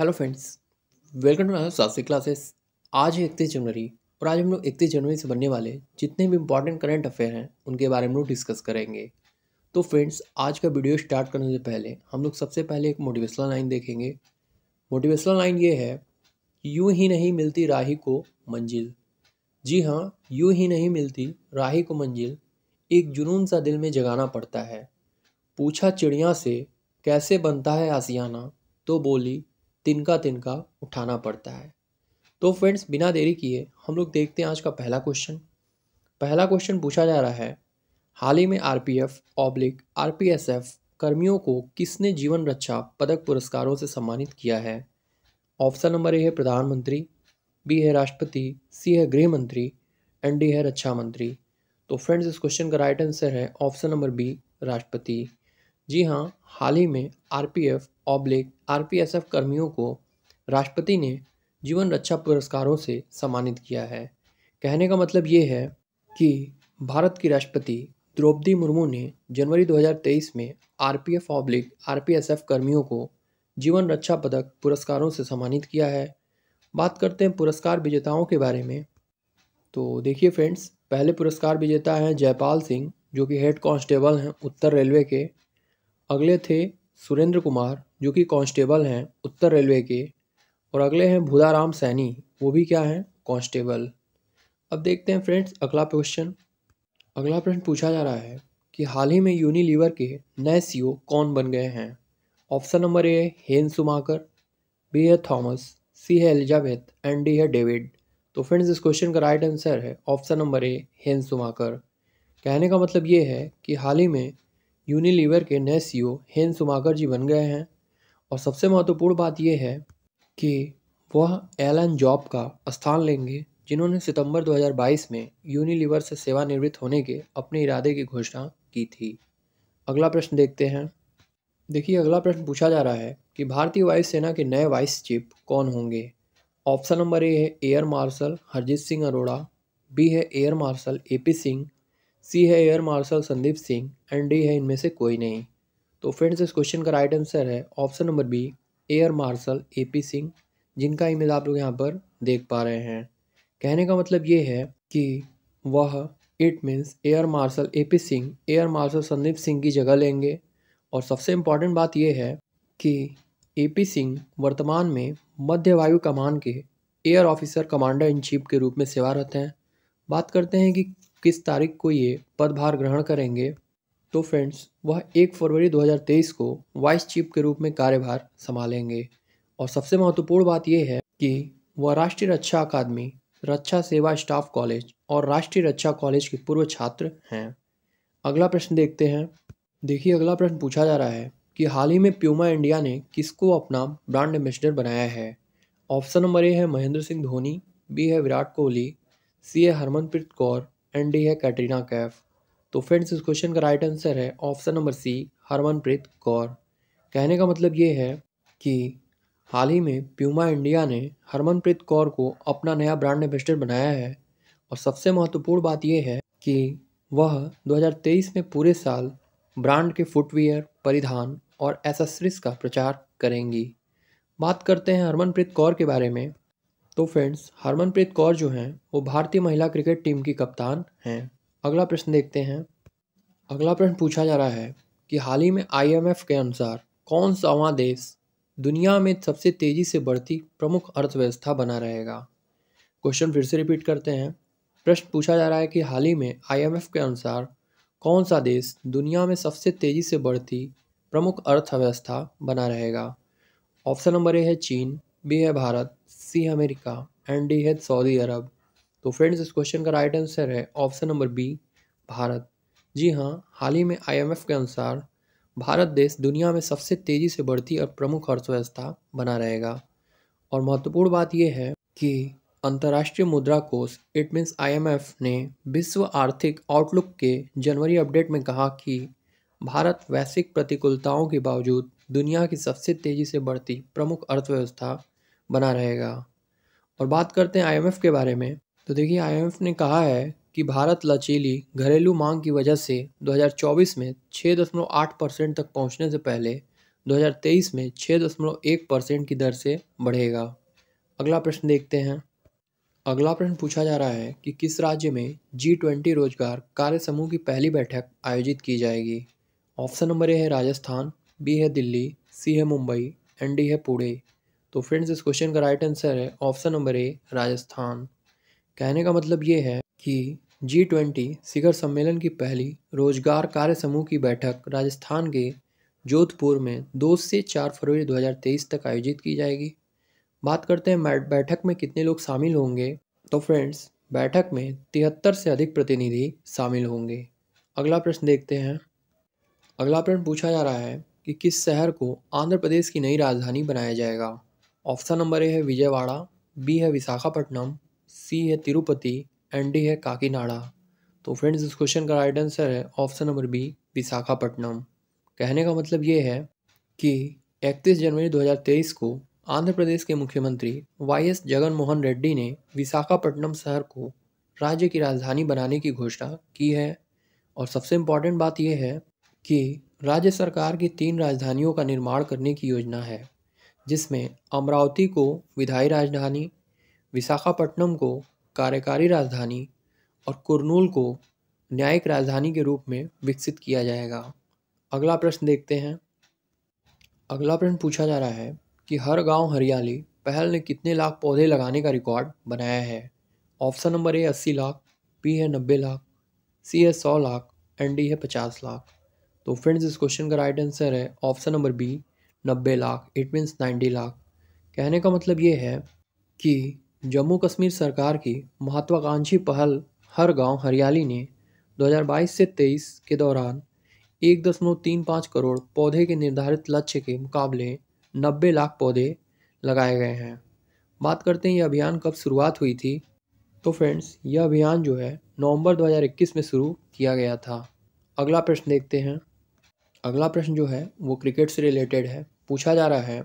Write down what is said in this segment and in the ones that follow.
hello friends welcome to my Shastri classes आज है इकतीस जनवरी और आज हम लोग इकतीस जनवरी से बनने वाले जितने भी इंपॉर्टेंट करंट अफेयर हैं उनके बारे में लोग डिस्कस करेंगे तो फ्रेंड्स आज का वीडियो स्टार्ट करने से पहले हम लोग सबसे पहले एक मोटिवेशनल लाइन देखेंगे मोटिवेशनल लाइन ये है कि यूँ ही नहीं मिलती राही को मंजिल जी हाँ यूँ ही नहीं मिलती राही को मंजिल एक जुनून सा दिल में जगाना पड़ता है पूछा चिड़िया से कैसे बनता है आसियाना तो बोली तिनका तिनका उठाना पड़ता है तो फ्रेंड्स बिना देरी किए हम लोग देखते हैं आज का पहला क्वेश्चन पहला क्वेश्चन पूछा जा रहा है हाल ही में आरपीएफ ऑब्लिक आरपीएसएफ कर्मियों को किसने जीवन रक्षा पदक पुरस्कारों से सम्मानित किया है ऑप्शन नंबर ए है प्रधानमंत्री बी है राष्ट्रपति सी है गृह मंत्री एंड डी है रक्षा मंत्री तो फ्रेंड्स इस क्वेश्चन का राइट आंसर है ऑप्शन नंबर बी राष्ट्रपति जी हाँ हाल ही में आरपीएफ ऑब्लिक आरपीएसएफ कर्मियों को राष्ट्रपति ने जीवन रक्षा पुरस्कारों से सम्मानित किया है कहने का मतलब ये है कि भारत की राष्ट्रपति द्रौपदी मुर्मू ने जनवरी 2023 में आरपीएफ ऑब्लिक आरपीएसएफ कर्मियों को जीवन रक्षा पदक पुरस्कारों से सम्मानित किया है बात करते हैं पुरस्कार विजेताओं के बारे में तो देखिए फ्रेंड्स पहले पुरस्कार विजेता हैं जयपाल सिंह जो कि हेड कांस्टेबल हैं उत्तर रेलवे के अगले थे सुरेंद्र कुमार जो कि कांस्टेबल हैं उत्तर रेलवे के और अगले हैं भूदाराम सैनी वो भी क्या हैं कांस्टेबल अब देखते हैं फ्रेंड्स अगला क्वेश्चन अगला प्रश्न पूछा जा रहा है कि हाल ही में यूनिलीवर के नए सीईओ e कौन बन गए हैं ऑप्शन नंबर ए हेन सुमाकर बी है थॉमस सी है एलिजाबेथ एंड डी है डेविड तो फ्रेंड्स इस क्वेश्चन का राइट आंसर है ऑप्शन नंबर ए हेन सुमाकर कहने का मतलब ये है कि हाल ही में यूनिलीवर के नए सी ओ हेन सुमाकर जी बन गए हैं और सबसे महत्वपूर्ण बात यह है कि वह एलन जॉब का स्थान लेंगे जिन्होंने सितंबर 2022 में यूनिलीवर से सेवानिवृत्त होने के अपने इरादे की घोषणा की थी अगला प्रश्न देखते हैं देखिए अगला प्रश्न पूछा जा रहा है कि भारतीय वायुसेना के नए वाइस चीफ कौन होंगे ऑप्शन नंबर ए है air marshal Harjeet Singh Arora B है air marshal A P Singh C है air marshal Sandeep Singh and D है इनमें से कोई नहीं तो फ्रेंड्स इस क्वेश्चन का राइट आंसर है option number B air marshal A P Singh जिनका इमेज आप लोग यहाँ पर देख पा रहे हैं कहने का मतलब ये है कि वह it means air marshal A P Singh air marshal Sandeep Singh की जगह लेंगे और सबसे इम्पॉर्टेंट बात यह है कि ए पी सिंह वर्तमान में मध्य वायु कमान के air officer commander in chief के रूप में सेवारत हैं बात करते हैं कि किस तारीख को ये पदभार ग्रहण करेंगे तो फ्रेंड्स वह एक फरवरी 2023 को वाइस चीफ के रूप में कार्यभार संभालेंगे और सबसे महत्वपूर्ण बात यह है कि वह राष्ट्रीय रक्षा अकादमी रक्षा सेवा स्टाफ कॉलेज और राष्ट्रीय रक्षा कॉलेज के पूर्व छात्र हैं अगला प्रश्न देखते हैं देखिए अगला प्रश्न पूछा जा रहा है कि हाल ही में प्यूमा इंडिया ने किसको अपना ब्रांड एम्बेसडर बनाया है ऑप्शन नंबर ए है महेंद्र सिंह धोनी बी है विराट कोहली सी है हरमनप्रीत कौर एन डी है कैटरीना कैफ तो फ्रेंड्स इस क्वेश्चन का राइट आंसर है option number C Harmanpreet Kaur कहने का मतलब ये है कि हाल ही में प्यूमा इंडिया ने हरमनप्रीत कौर को अपना नया ब्रांड एम्बेसडर बनाया है और सबसे महत्वपूर्ण बात यह है कि वह 2023 में पूरे साल ब्रांड के फुटवेयर परिधान और एसेसरीज का प्रचार करेंगी बात करते हैं हरमनप्रीत कौर के बारे में तो फ्रेंड्स हरमनप्रीत कौर जो हैं वो भारतीय महिला क्रिकेट टीम की कप्तान हैं अगला प्रश्न देखते हैं अगला प्रश्न पूछा जा रहा है कि हाल ही में आईएमएफ के अनुसार कौन वहाँ देश दुनिया में सबसे तेज़ी से बढ़ती प्रमुख अर्थव्यवस्था बना रहेगा क्वेश्चन फिर से रिपीट करते हैं प्रश्न पूछा जा रहा है कि हाल ही में आईएमएफ के अनुसार कौन सा देश दुनिया में सबसे तेज़ी से बढ़ती प्रमुख अर्थव्यवस्था बना रहेगा ऑप्शन नंबर ए है चीन बी है भारत सी है अमेरिका एंड डी है सऊदी अरब तो फ्रेंड्स इस क्वेश्चन का राइट आंसर है ऑप्शन नंबर बी भारत जी हाँ हाल ही में आईएमएफ के अनुसार भारत देश दुनिया में सबसे तेज़ी से बढ़ती और प्रमुख अर्थव्यवस्था बना रहेगा और महत्वपूर्ण बात यह है कि अंतर्राष्ट्रीय मुद्रा कोष इट मीन्स आई ने विश्व आर्थिक आउटलुक के जनवरी अपडेट में कहा कि भारत वैश्विक प्रतिकूलताओं के बावजूद दुनिया की सबसे तेज़ी से बढ़ती प्रमुख अर्थव्यवस्था बना रहेगा और बात करते हैं आईएमएफ के बारे में तो देखिए आईएमएफ ने कहा है कि भारत लचीली घरेलू मांग की वजह से 2024 में 6.8 परसेंट तक पहुंचने से पहले 2023 में 6.1 परसेंट की दर से बढ़ेगा अगला प्रश्न देखते हैं अगला प्रश्न पूछा जा रहा है कि किस राज्य में जी ट्वेंटी रोजगार कार्य समूह की पहली बैठक आयोजित की जाएगी ऑप्शन नंबर ए है राजस्थान बी है दिल्ली सी है मुंबई एंड डी है पुणे तो फ्रेंड्स इस क्वेश्चन का राइट आंसर है ऑप्शन नंबर ए राजस्थान कहने का मतलब ये है कि जी ट्वेंटी शिखर सम्मेलन की पहली रोजगार कार्य समूह की बैठक राजस्थान के जोधपुर में दो से चार फरवरी 2023 तक आयोजित की जाएगी बात करते हैं बैठक में कितने लोग शामिल होंगे तो फ्रेंड्स बैठक में तिहत्तर से अधिक प्रतिनिधि शामिल होंगे अगला प्रश्न देखते हैं अगला प्रश्न पूछा जा रहा है कि किस शहर को आंध्र प्रदेश की नई राजधानी बनाया जाएगा ऑप्शन नंबर ए है विजयवाड़ा बी है विशाखापट्टनम सी है तिरुपति एंड डी है काकीनाडा तो फ्रेंड्स इस क्वेश्चन का राइट आंसर है ऑप्शन नंबर बी विशाखापट्टनम कहने का मतलब ये है कि 31 जनवरी 2023 को आंध्र प्रदेश के मुख्यमंत्री वाई एस जगन मोहन रेड्डी ने विशाखापट्टनम शहर को राज्य की राजधानी बनाने की घोषणा की है और सबसे इम्पॉर्टेंट बात यह है कि राज्य सरकार की तीन राजधानियों का निर्माण करने की योजना है जिसमें अमरावती को विधायी राजधानी विशाखापट्टनम को कार्यकारी राजधानी और कुरनूल को न्यायिक राजधानी के रूप में विकसित किया जाएगा अगला प्रश्न देखते हैं अगला प्रश्न पूछा जा रहा है कि हर गांव हरियाली पहल ने कितने लाख पौधे लगाने का रिकॉर्ड बनाया है ऑप्शन नंबर ए अस्सी लाख बी है नब्बे लाख सी है सौ लाख एंड डी है पचास लाख तो फ्रेंड्स इस क्वेश्चन का राइट आंसर है ऑप्शन नंबर बी नब्बे lakh it means ninety lakh कहने का मतलब ये है कि जम्मू कश्मीर सरकार की महत्वाकांक्षी पहल हर गांव हरियाली ने 2022 से 23 के दौरान एक दशमलव तीन पाँच करोड़ पौधे के निर्धारित लक्ष्य के मुकाबले नब्बे लाख पौधे लगाए गए हैं बात करते हैं यह अभियान कब शुरुआत हुई थी तो फ्रेंड्स यह अभियान जो है नवंबर 2021 में शुरू किया गया था अगला प्रश्न देखते हैं अगला प्रश्न जो है वो क्रिकेट से रिलेटेड है पूछा जा रहा है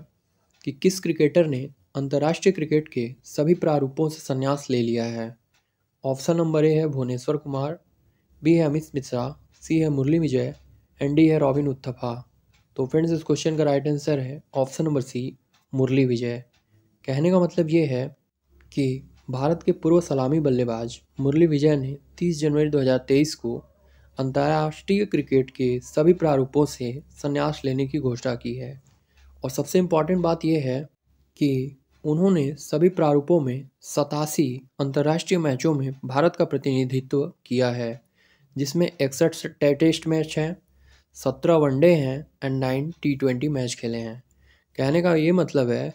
कि किस क्रिकेटर ने अंतर्राष्ट्रीय क्रिकेट के सभी प्रारूपों से संन्यास ले लिया है ऑप्शन नंबर ए है भुवनेश्वर कुमार बी है अमित मिश्रा सी है मुरली विजय एंड डी है रॉबिन उत्थपा तो फ्रेंड्स इस क्वेश्चन का राइट आंसर है option number C Murali Vijay कहने का मतलब ये है कि भारत के पूर्व सलामी बल्लेबाज मुरली विजय ने 30 जनवरी 2023 को अंतर्राष्ट्रीय क्रिकेट के सभी प्रारूपों से संन्यास लेने की घोषणा की है और सबसे इम्पॉर्टेंट बात यह है कि उन्होंने सभी प्रारूपों में सतासी अंतर्राष्ट्रीय मैचों में भारत का प्रतिनिधित्व किया है जिसमें इकसठ टेस्ट मैच हैं सत्रह वनडे हैं and nine T twenty match खेले हैं कहने का ये मतलब है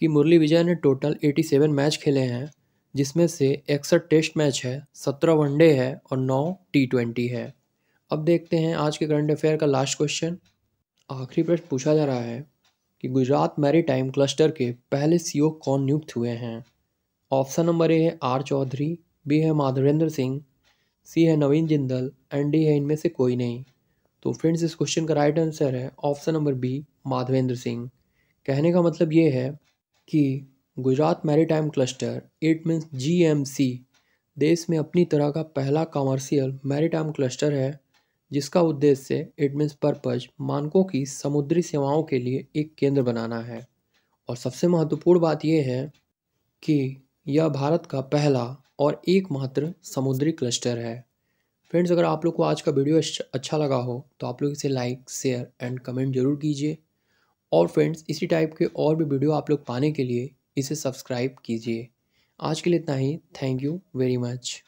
कि मुरली विजय ने टोटल एटी सेवन मैच खेले हैं जिसमें से इकसठ टेस्ट मैच है सत्रह वनडे है और नौ टी ट्वेंटी है अब देखते हैं आज के करंट अफेयर का लास्ट क्वेश्चन आखिरी प्रश्न पूछा जा रहा है कि गुजरात मैरीटाइम क्लस्टर के पहले सीईओ e कौन नियुक्त हुए हैं ऑप्शन नंबर ए है आर चौधरी बी है माधवेंद्र सिंह सी है नवीन जिंदल एंड डी है इनमें से कोई नहीं तो फ्रेंड्स इस क्वेश्चन का राइट आंसर है option number B Madhavendra Singh कहने का मतलब ये है कि Gujarat maritime cluster it means जी देश में अपनी तरह का पहला कॉमर्शियल मैरीटाइम क्लस्टर है जिसका उद्देश्य इट मीन्स पर्पज मानकों की समुद्री सेवाओं के लिए एक केंद्र बनाना है और सबसे महत्वपूर्ण बात यह है कि यह भारत का पहला और एकमात्र समुद्री क्लस्टर है फ्रेंड्स अगर आप लोग को आज का वीडियो अच्छा लगा हो तो आप लोग इसे लाइक शेयर एंड कमेंट जरूर कीजिए और फ्रेंड्स इसी टाइप के और भी वीडियो आप लोग पाने के लिए इसे सब्सक्राइब कीजिए आज के लिए इतना ही थैंक यू वेरी मच